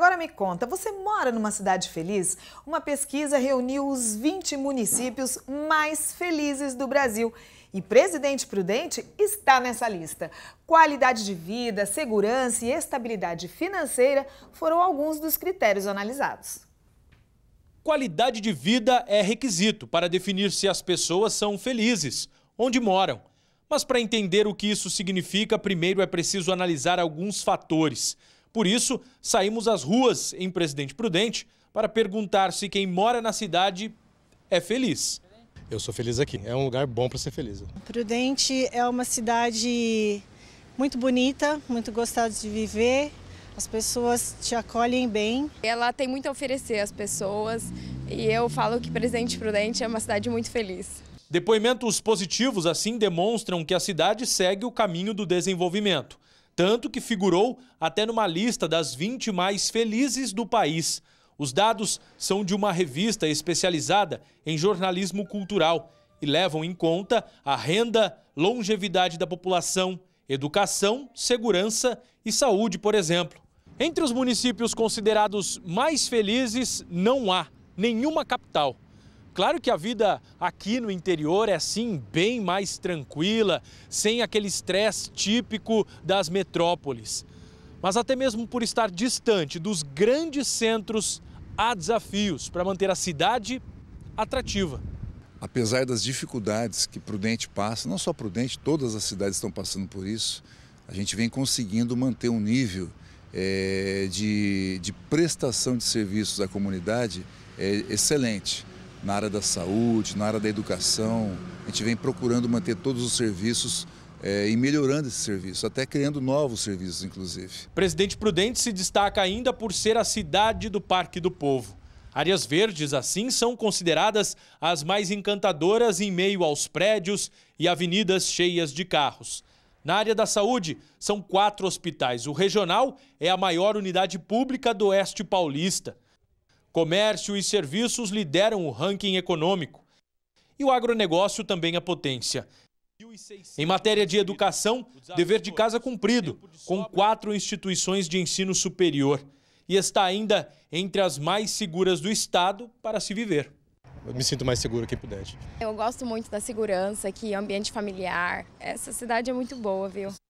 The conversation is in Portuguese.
Agora me conta, você mora numa cidade feliz? Uma pesquisa reuniu os 20 municípios mais felizes do Brasil. E Presidente Prudente está nessa lista. Qualidade de vida, segurança e estabilidade financeira foram alguns dos critérios analisados. Qualidade de vida é requisito para definir se as pessoas são felizes, onde moram. Mas para entender o que isso significa, primeiro é preciso analisar alguns fatores. Por isso, saímos às ruas em Presidente Prudente para perguntar se quem mora na cidade é feliz. Eu sou feliz aqui. É um lugar bom para ser feliz. Prudente é uma cidade muito bonita, muito gostosa de viver. As pessoas te acolhem bem. Ela tem muito a oferecer às pessoas e eu falo que Presidente Prudente é uma cidade muito feliz. Depoimentos positivos assim demonstram que a cidade segue o caminho do desenvolvimento tanto que figurou até numa lista das 20 mais felizes do país. Os dados são de uma revista especializada em jornalismo cultural e levam em conta a renda, longevidade da população, educação, segurança e saúde, por exemplo. Entre os municípios considerados mais felizes, não há nenhuma capital. Claro que a vida aqui no interior é assim bem mais tranquila, sem aquele estresse típico das metrópoles. Mas até mesmo por estar distante dos grandes centros, há desafios para manter a cidade atrativa. Apesar das dificuldades que Prudente passa, não só Prudente, todas as cidades estão passando por isso, a gente vem conseguindo manter um nível é, de, de prestação de serviços à comunidade é, excelente na área da saúde, na área da educação. A gente vem procurando manter todos os serviços é, e melhorando esse serviço, até criando novos serviços, inclusive. Presidente Prudente se destaca ainda por ser a cidade do Parque do Povo. Áreas verdes, assim, são consideradas as mais encantadoras em meio aos prédios e avenidas cheias de carros. Na área da saúde, são quatro hospitais. O regional é a maior unidade pública do Oeste Paulista. Comércio e serviços lideram o ranking econômico. E o agronegócio também é potência. Em matéria de educação, dever de casa cumprido, com quatro instituições de ensino superior. E está ainda entre as mais seguras do estado para se viver. Eu me sinto mais seguro aqui em Pudente. Eu gosto muito da segurança aqui, ambiente familiar. Essa cidade é muito boa, viu?